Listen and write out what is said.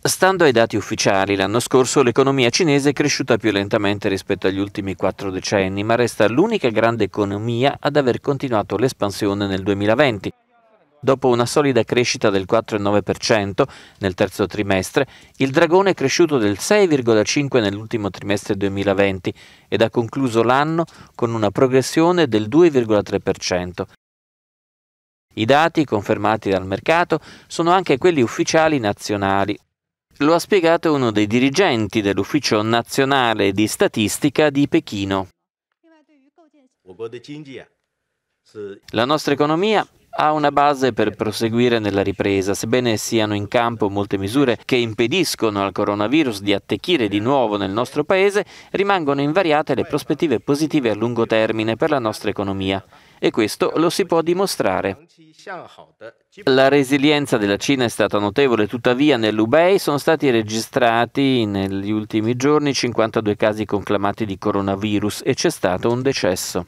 Stando ai dati ufficiali, l'anno scorso l'economia cinese è cresciuta più lentamente rispetto agli ultimi quattro decenni, ma resta l'unica grande economia ad aver continuato l'espansione nel 2020. Dopo una solida crescita del 4,9% nel terzo trimestre, il dragone è cresciuto del 6,5% nell'ultimo trimestre 2020 ed ha concluso l'anno con una progressione del 2,3%. I dati confermati dal mercato sono anche quelli ufficiali nazionali, lo ha spiegato uno dei dirigenti dell'Ufficio nazionale di statistica di Pechino. La nostra economia ha una base per proseguire nella ripresa, sebbene siano in campo molte misure che impediscono al coronavirus di attecchire di nuovo nel nostro paese, rimangono invariate le prospettive positive a lungo termine per la nostra economia e questo lo si può dimostrare. La resilienza della Cina è stata notevole, tuttavia nell'Ubei sono stati registrati negli ultimi giorni 52 casi conclamati di coronavirus e c'è stato un decesso.